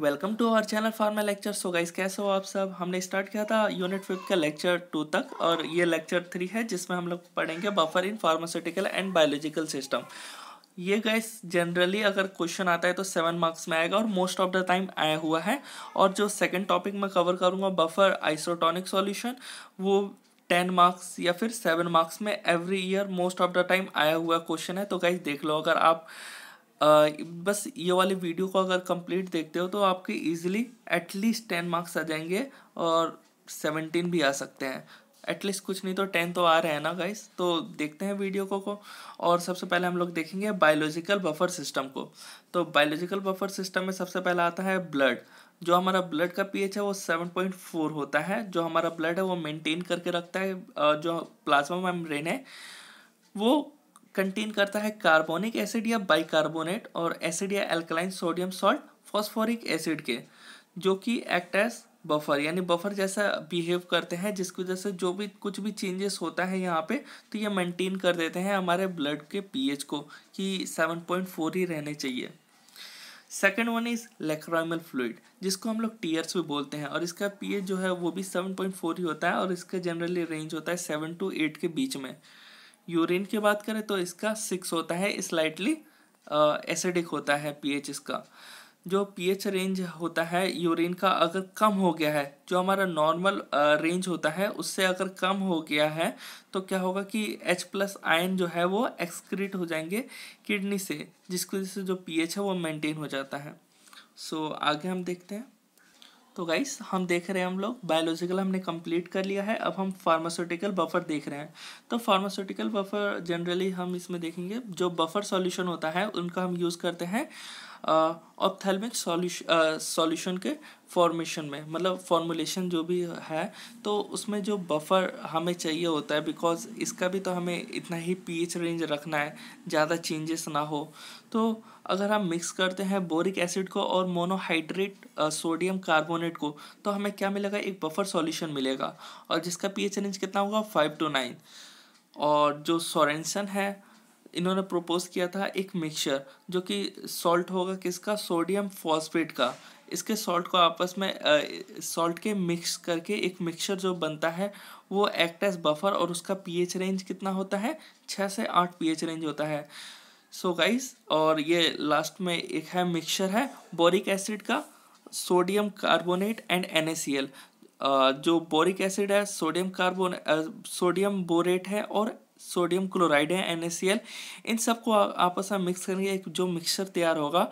welcome to our channel pharma lecture so guys कैसे हो आप सब हमने स्टार्ट किया था यूनिट फिफ्थ का लेक्चर टू तक और ये लेक्चर थ्री है जिसमें हम लोग पढ़ेंगे buffer in pharmaceutical and biological system ये गाइस जनरली अगर क्वेश्चन आता है तो सेवन मार्क्स में आएगा और मोस्ट ऑफ द टाइम आया हुआ है और जो सेकेंड टॉपिक मैं कवर करूँगा बफर आइसोटॉनिक सोल्यूशन वो टेन मार्क्स या फिर सेवन मार्क्स में every year most of the time आया हुआ क्वेश्चन है तो गाइस देख लो अगर आप बस ये वाले वीडियो को अगर कंप्लीट देखते हो तो आपके इजीली एटलीस्ट टेन मार्क्स आ जाएंगे और सेवनटीन भी आ सकते हैं एटलीस्ट कुछ नहीं तो टेन तो आ रहे हैं ना गाइस तो देखते हैं वीडियो को को और सबसे पहले हम लोग देखेंगे बायोलॉजिकल बफर सिस्टम को तो बायोलॉजिकल बफर सिस्टम में सबसे पहला आता है ब्लड जो हमारा ब्लड का पीएच है वो सेवन पॉइंट फोर होता है जो हमारा ब्लड है वो मेंटेन करके रखता है जो प्लाज्मा मेम्ब्रेन है वो कंटेन करता है कार्बोनिक एसिड या बाइकार्बोनेट और एसिड या alkaline sodium salt phosphoric acid के जो कि एक्ट एज बफर यानी बफर जैसा बिहेव करते हैं जिसकी वजह से जो भी कुछ भी चेंजेस होता है यहाँ पे तो ये मेंटेन कर देते हैं हमारे ब्लड के पीएच को कि 7.4 ही रहने चाहिए second one is lacrimal fluid जिसको हम लोग टीयर्स भी बोलते हैं और इसका पीएच जो है वो भी 7.4 ही होता है और इसका जनरली रेंज होता है सेवन टू एट के बीच में यूरिन की बात करें तो इसका सिक्स होता है स्लाइटली एसिडिक होता है पीएच इसका जो पीएच रेंज होता है यूरिन का अगर कम हो गया है जो हमारा नॉर्मल रेंज होता है उससे अगर कम हो गया है तो क्या होगा कि एच प्लस आयन जो है वो एक्सक्रीट हो जाएंगे किडनी से जिसकी वजह से जो पीएच है वो मेंटेन हो जाता है सो so, आगे हम देखते हैं तो गाइस हम देख रहे हैं हम लोग बायोलॉजिकल हमने कंप्लीट कर लिया है अब हम फार्मास्यूटिकल बफर देख रहे हैं तो फार्मास्यूटिकल बफर जनरली हम इसमें देखेंगे जो बफर सॉल्यूशन होता है उनका हम यूज़ करते हैं ऑप्थेलमिक सॉल्यूशन के फॉर्मेशन में मतलब फॉर्मुलेशन जो भी है तो उसमें जो बफर हमें चाहिए होता है बिकॉज इसका भी तो हमें इतना ही पीएच रेंज रखना है ज़्यादा चेंजेस ना हो तो अगर हम मिक्स करते हैं बोरिक एसिड को और मोनोहाइड्रेट सोडियम कार्बोनेट को तो हमें क्या मिलेगा एक बफर सॉल्यूशन मिलेगा और जिसका पीएच रेंज कितना होगा फाइव टू नाइन और जो सोरेंसन है इन्होंने प्रपोज किया था एक मिक्सचर जो कि सॉल्ट होगा किसका सोडियम फॉस्फेट का इसके सॉल्ट को आपस में सॉल्ट के मिक्स करके एक मिक्सचर जो बनता है वो एक्ट एज बफर और उसका पीएच रेंज कितना होता है छः से आठ पीएच रेंज होता है सो so गाइस और ये लास्ट में एक है मिक्सचर है बोरिक एसिड का सोडियम कार्बोनेट एंड एन जो बोरिक एसिड है सोडियम कार्बोन सोडियम बोरेट है और सोडियम क्लोराइड है एन इन सबको आपस में मिक्स करेंगे एक जो मिक्सचर तैयार होगा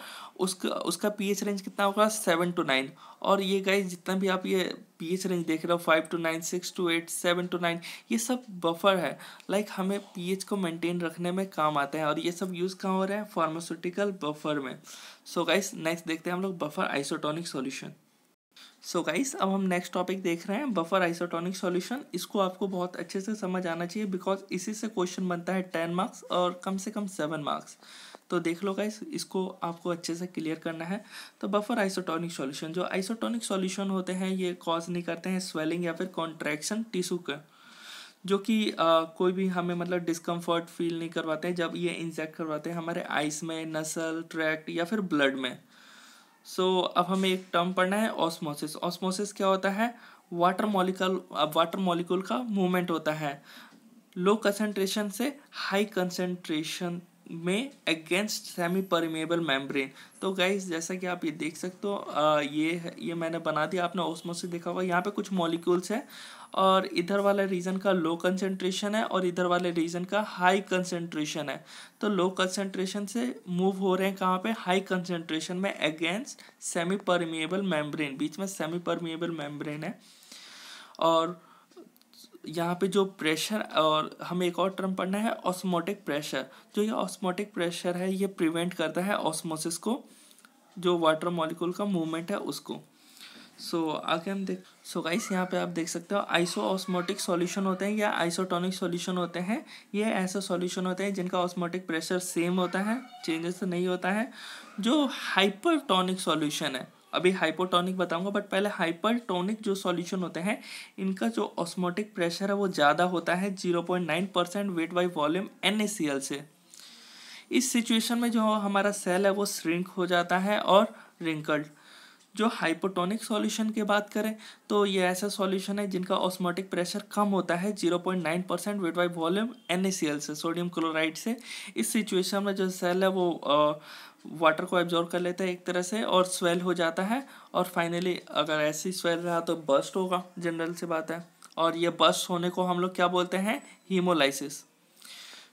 उसका उसका पीएच रेंज कितना होगा सेवन टू नाइन और ये गाइस जितना भी आप ये पीएच रेंज देख रहे हो five to nine six to eight seven to nine ये सब बफर है लाइक हमें पीएच को मेंटेन रखने में काम आते हैं और ये सब यूज़ कहाँ हो रहा है फार्मास्यूटिकल बफर में सो गाइस नेक्स्ट देखते हैं हम लोग buffer isotonic solution so guys अब हम नेक्स्ट टॉपिक देख रहे हैं बफर आइसोटोनिक सॉल्यूशन इसको आपको बहुत अच्छे से समझ आना चाहिए बिकॉज इसी से क्वेश्चन बनता है टेन मार्क्स और कम से कम सेवन मार्क्स तो देख लो गाइस इसको आपको अच्छे से क्लियर करना है तो बफर आइसोटोनिक सॉल्यूशन जो आइसोटोनिक सॉल्यूशन होते हैं ये कॉज नहीं करते हैं स्वेलिंग या फिर कॉन्ट्रैक्शन टिश्यू का जो कि कोई भी हमें मतलब डिस्कम्फर्ट फील नहीं करवाते हैं जब ये इंजेक्ट करवाते हैं हमारे आइस में नसल ट्रैक्ट या फिर ब्लड में सो so, अब हमें एक टर्म पढ़ना है ऑस्मोसिस ऑस्मोसिस क्या होता है वाटर मॉलिकल अब वाटर मॉलिक्यूल का मूवमेंट होता है लो कंसनट्रेशन से हाई कंसनट्रेशन में अगेंस्ट सेमी परमेबल मेम्ब्रेन तो गाइज जैसा कि आप ये देख सकते हो ये ये मैंने बना दिया आपने ओसमो से देखा हुआ यहाँ पे कुछ मॉलिक्यूल्स हैं और इधर वाले रीजन का लो कंसेंट्रेशन है और इधर वाले रीजन का हाई कंसेंट्रेशन है तो लो कंसेंट्रेशन से मूव हो रहे हैं कहाँ पे हाई कंसेंट्रेशन में अगेंस्ट सेमी परमेबल मेम्ब्रेन बीच में सेमी परमेबल मेम्ब्रेन है और यहाँ पे जो प्रेशर और हमें एक और टर्म पढ़ना है ऑस्मोटिक प्रेशर जो ये ऑस्मोटिक प्रेशर है ये प्रिवेंट करता है ऑस्मोसिस को जो वाटर मॉलिक्यूल का मूवमेंट है उसको सो so, आगे हम देख सो so गाइस यहाँ पे आप देख सकते हो आइसो ऑस्मोटिक सॉल्यूशन होते हैं या आइसोटोनिक सॉल्यूशन होते हैं ये ऐसे सॉल्यूशन होते हैं जिनका ऑस्मोटिक प्रेशर सेम होता है चेंजेस नहीं होता है जो हाइपरटोनिक सॉल्यूशन है अभी हाइपोटोनिक बताऊंगा बट पहले हाइपरटोनिक जो सॉल्यूशन होते हैं इनका जो ऑस्मोटिक प्रेशर है वो ज़्यादा होता है zero point nine percent weight by volume एन से इस सिचुएशन में जो हमारा सेल है वो श्रिंक हो जाता है और रिंकल्ड जो हाइपोटोनिक सॉल्यूशन की बात करें तो ये ऐसा सॉल्यूशन है जिनका ऑस्मोटिक प्रेशर कम होता है 0.9 परसेंट वेट बाई वॉल्यूम एन से सोडियम क्लोराइड से इस सिचुएशन में जो सेल है वो वाटर को एब्जॉर्व कर लेता है एक तरह से और स्वेल हो जाता है और फाइनली अगर ऐसी स्वेल रहा तो बस्ट होगा जनरल सी बात है और ये बस्ट होने को हम लोग क्या बोलते हैं हीमोलाइसिस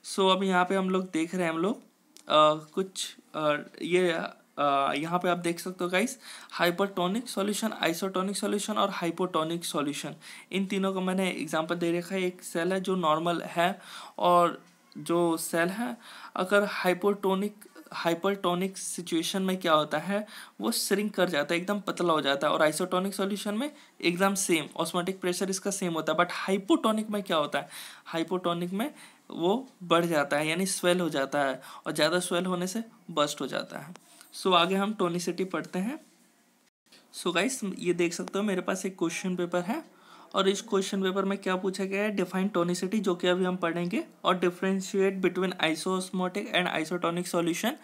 सो so, अब यहाँ पे हम लोग देख रहे हैं हम लोग कुछ आ, ये यहाँ पे आप देख सकते हो guys hypertonic solution isotonic solution और हाइपोटोनिक सॉल्यूशन इन तीनों का मैंने एग्जांपल दे रखा है एक सेल है जो नॉर्मल है और जो सेल है अगर हाइपोटोनिक हाइपरटोनिक सिचुएशन में क्या होता है वो श्रिंक कर जाता है एकदम पतला हो जाता है और आइसोटोनिक सॉल्यूशन में एकदम सेम ऑस्मोटिक प्रेशर इसका सेम होता है बट हाइपोटोनिक में क्या होता है हाइपोटोनिक में वो बढ़ जाता है यानी स्वेल हो जाता है और ज़्यादा स्वेल होने से बस्ट हो जाता है सो so, आगे हम टोनिसिटी पढ़ते हैं सो so, गाइस ये देख सकते हो मेरे पास एक क्वेश्चन पेपर है और इस क्वेश्चन पेपर में क्या पूछा गया है डिफाइन टोनिसिटी जो कि अभी हम पढ़ेंगे और differentiate between isosmotic and isotonic solution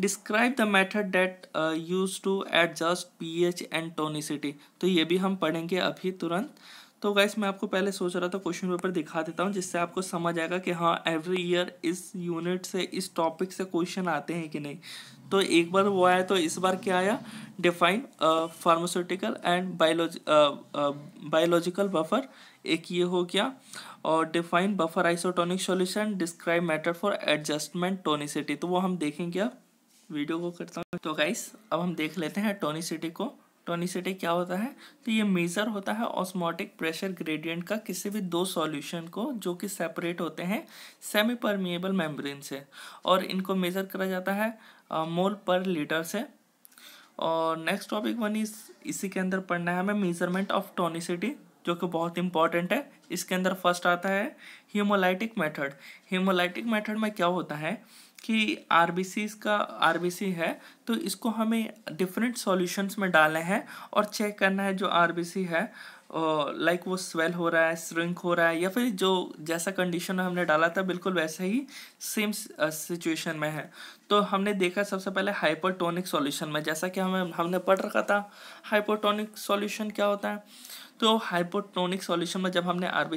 describe the method that use to adjust pH and tonicity तो ये भी हम पढ़ेंगे अभी तुरंत तो गाइस मैं आपको पहले सोच रहा था क्वेश्चन पेपर दिखा देता हूँ जिससे आपको समझ आएगा कि हाँ एवरी ईयर इस यूनिट से इस टॉपिक से क्वेश्चन आते हैं कि नहीं तो एक बार वो आया तो इस बार क्या आया define pharmaceutical and biology biological buffer एक ये हो गया और define buffer isotonic solution describe matter for adjustment tonicity तो वो हम देखेंगे अब वीडियो को करता हूँ तो गाइस अब हम देख लेते हैं टोनिसिटी को टोनिसिटी क्या होता है तो ये मेज़र होता है ऑस्मोटिक प्रेशर ग्रेडियंट का किसी भी दो सॉल्यूशन को जो कि सेपरेट होते हैं सेमी परमिएबल मेम्ब्रेन से और इनको मेज़र करा जाता है मोल पर लीटर से और नेक्स्ट टॉपिक वन इस इसी के अंदर पढ़ना है हमें मेजरमेंट ऑफ टोनिसिटी जो कि बहुत इंपॉर्टेंट है इसके अंदर फर्स्ट आता है हीमोलाइटिक मेथड हीमोलाइटिक मेथड में क्या होता है कि आर का आर है तो इसको हमें डिफरेंट सॉल्यूशंस में डालना है और चेक करना है जो आर है लाइक वो स्वेल हो रहा है श्रिंक हो रहा है या फिर जो जैसा कंडीशन हमने डाला था बिल्कुल वैसा ही सेम सिचुएशन uh, में है तो हमने देखा सबसे पहले हाइपोटोनिक सॉल्यूशन में जैसा कि हमें हमने पढ़ रखा था हाइपोटोनिक सॉल्यूशन क्या होता है तो हाइपोटोनिक सॉल्यूशन में जब हमने आर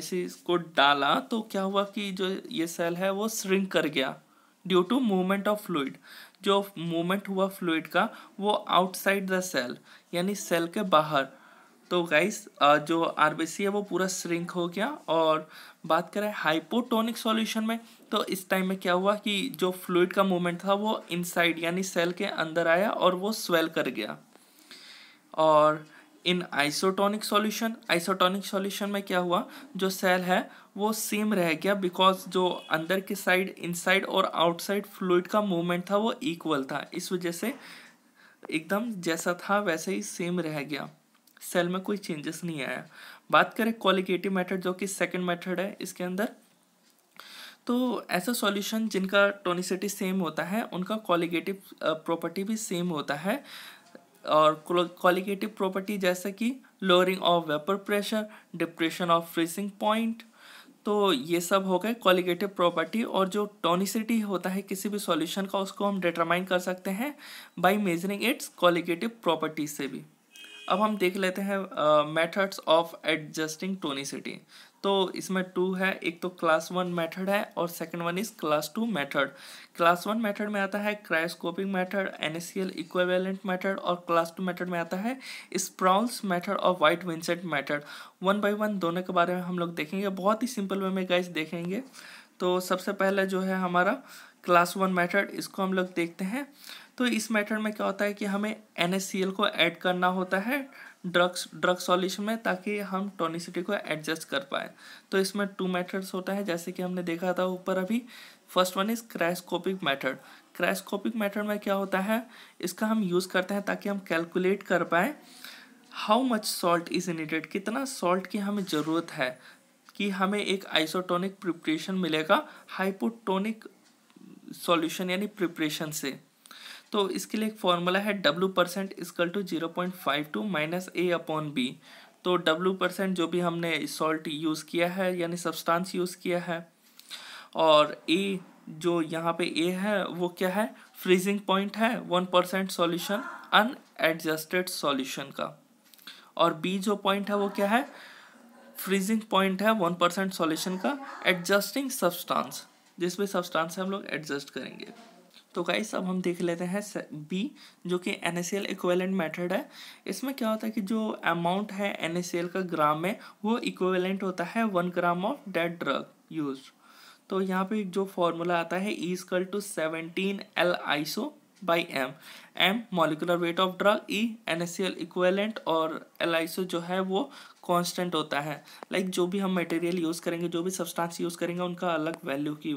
को डाला तो क्या हुआ कि जो ये सेल है वो श्रिंक कर गया due to movement of fluid जो मूवमेंट हुआ फ्लूड का वो आउटसाइड द सेल यानी सेल के बाहर तो गाइस जो आर है वो पूरा श्रिंक हो गया और बात करें हाइपोटोनिक सॉल्यूशन में तो इस टाइम में क्या हुआ कि जो फ्लूड का मूवमेंट था वो इनसाइड यानी सेल के अंदर आया और वो स्वेल कर गया और इन आइसोटोनिक सॉल्यूशन आइसोटोनिक सॉल्यूशन में क्या हुआ जो सेल है वो सेम रह गया बिकॉज जो अंदर के साइड इनसाइड और आउटसाइड फ्लूड का मूवमेंट था वो इक्वल था इस वजह से एकदम जैसा था वैसे ही सेम रह गया सेल में कोई चेंजेस नहीं आया बात करें क्वालिकेटिव मेथड जो कि सेकंड मेथड है इसके अंदर तो ऐसा सॉल्यूशन जिनका टोनिसिटी सेम होता है उनका क्वालिकेटिव प्रॉपर्टी भी सेम होता है और क्वालिकेटिव प्रॉपर्टी जैसे कि lowering of vapour pressure depression of freezing point तो ये सब हो गए क्वालिकेटिव प्रॉपर्टी और जो टोनिसिटी होता है किसी भी सॉल्यूशन का उसको हम डिटरमाइन कर सकते हैं by measuring its colligative property से भी अब हम देख लेते हैं मेथड्स ऑफ एडजस्टिंग टोनिसिटी तो इसमें टू है एक तो क्लास वन मेथड है और second one is class two method class one method में आता है cryoscopic method NaCl equivalent method और क्लास टू मेथड में आता है स्प्राउल्स मेथड और White Vincent method one by one दोनों के बारे में हम लोग देखेंगे बहुत ही सिंपल वे में गाइज देखेंगे तो सबसे पहले जो है हमारा क्लास वन मैथड इसको हम लोग देखते हैं तो इस मेथड में क्या होता है कि हमें एन को ऐड करना होता है ड्रग्स ड्रग सॉल्यूशन में ताकि हम टोनिसिटी को एडजस्ट कर पाए तो इसमें टू मेथड्स होता है जैसे कि हमने देखा था ऊपर अभी first one is cryoscopic method cryoscopic method में क्या होता है इसका हम यूज़ करते हैं ताकि हम कैलकुलेट कर पाएँ how much salt is needed कितना सॉल्ट की हमें ज़रूरत है कि हमें एक आइसोटोनिक प्रिपरेशन मिलेगा हाइपोटोनिक सॉल्यूशन यानी प्रिपरेशन से तो इसके लिए एक फॉर्मूला है W percent equal to zero point five two minus A upon B तो डब्लू परसेंट जो भी हमने सॉल्ट यूज़ किया है यानी सब्सटेंस यूज़ किया है और ए जो यहाँ पे ए है वो क्या है फ्रीजिंग पॉइंट है one percent un unadjusted solution का और बी जो पॉइंट है वो क्या है फ्रीजिंग पॉइंट है वन परसेंट सोल्यूशन का एडजस्टिंग सब्सटेंस जिसमें सब्सटेंस हम लोग एडजस्ट करेंगे तो गाइस अब हम देख लेते हैं बी जो कि एन एस इक्वेलेंट मेथड है इसमें क्या होता है कि जो अमाउंट है एन का ग्राम में वो इक्वेलेंट होता है one gram of the drug use तो यहाँ पे जो फॉर्मूला आता है equal to seventeen L iso by M M molecular weight of drug E N S equivalent और एल सो जो है वो कांस्टेंट होता है लाइक like जो भी हम मटेरियल यूज़ करेंगे जो भी सब्सटेंस यूज़ करेंगे उनका अलग वैल्यू की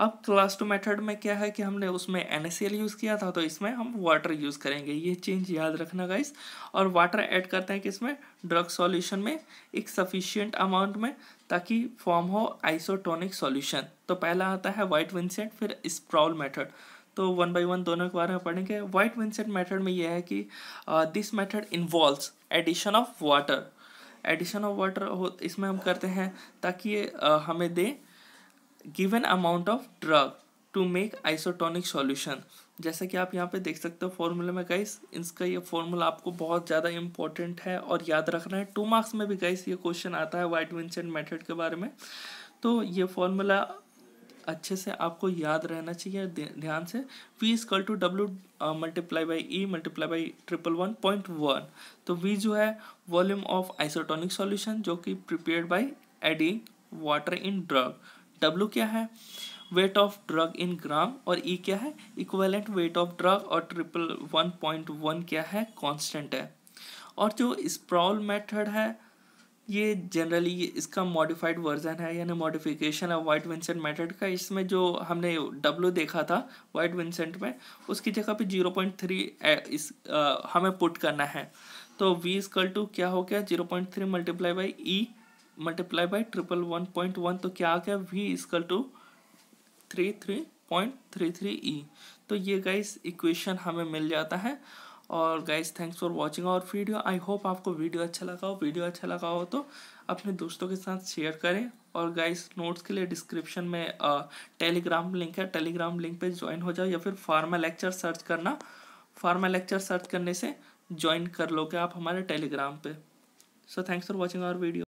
अब क्लास टू मेथड में क्या है कि हमने उसमें एन यूज़ किया था तो इसमें हम वाटर यूज़ करेंगे ये चेंज याद रखना गाइस और वाटर ऐड करते हैं कि इसमें ड्रग सॉल्यूशन में एक सफिशियंट अमाउंट में ताकि फॉर्म हो आइसोटोनिक सॉल्यूशन तो पहला आता है वाइट विंसेंट फिर स्प्राउल मेथड तो वन बाई वन दोनों के बारे में पढ़ेंगे वाइट विंसेंट मेथड में यह है कि this method involves addition of water addition of water हो इसमें हम करते हैं ताकि ये uh, हमें दें given amount of drug to make isotonic solution जैसा कि आप यहाँ पे देख सकते हो फॉर्मूले में गाइस इसका ये फॉर्मूला आपको बहुत ज़्यादा इंपॉर्टेंट है और याद रखना है टू मार्क्स में भी गाइस ये क्वेश्चन आता है वाइट विंसेंट मेथड के बारे में तो ये फॉर्मूला अच्छे से आपको याद रहना चाहिए ध्यान से v equal to W multiply by E multiply by triple one point one तो v जो है वॉल्यूम ऑफ आइसोटोनिक सॉल्यूशन जो कि prepare by adding water in drug W क्या है weight of drug in gram और e क्या है इक्वेलेंट वेट ऑफ ड्रग और ट्रिपल वन पॉइंट वन क्या है कांस्टेंट है और जो स्प्रॉल मेथड है ये जनरली इसका मॉडिफाइड वर्जन है यानी मॉडिफिकेशन है वाइट विंसेंट मेथड का इसमें जो हमने W देखा था वाइट विंसेंट में उसकी जगह पे जीरो पॉइंट थ्री इस आ, हमें पुट करना है तो वी कल टू क्या हो गया zero point three multiply by E multiply by triple one point one तो क्या आ गया V equal to three three point three three E तो ये गाइस इक्वेशन हमें मिल जाता है और गाइस थैंक्स फॉर वाचिंग और वीडियो आई होप आपको वीडियो अच्छा लगा हो वीडियो अच्छा लगा हो तो अपने दोस्तों के साथ शेयर करें और गाइस नोट्स के लिए डिस्क्रिप्शन में टेलीग्राम लिंक है टेलीग्राम लिंक पे ज्वाइन हो जाओ या फिर फार्मा लेक्चर सर्च करना फार्मा लेक्चर सर्च करने से ज्वाइन कर लोगे आप हमारे टेलीग्राम पे so thanks for watching our video